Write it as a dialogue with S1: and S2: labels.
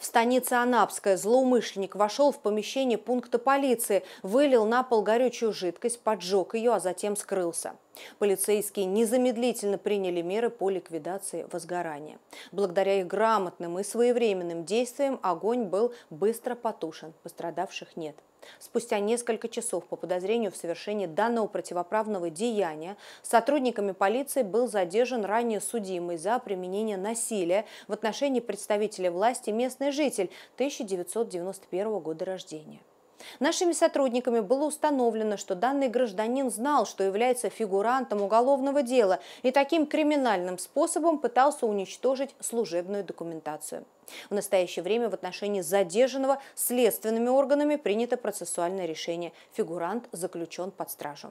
S1: В станице
S2: Анапская злоумышленник вошел в помещение пункта полиции, вылил на пол горючую жидкость, поджег ее, а затем скрылся. Полицейские незамедлительно приняли меры по ликвидации возгорания. Благодаря их грамотным и своевременным действиям огонь был быстро потушен, пострадавших нет. Спустя несколько часов по подозрению в совершении данного противоправного деяния сотрудниками полиции был задержан ранее судимый за применение насилия в отношении представителя власти местный житель 1991 года рождения. Нашими сотрудниками было установлено, что данный гражданин знал, что является фигурантом уголовного дела и таким криминальным способом пытался уничтожить служебную документацию. В настоящее время в отношении задержанного следственными органами принято процессуальное решение. Фигурант
S1: заключен под стражу.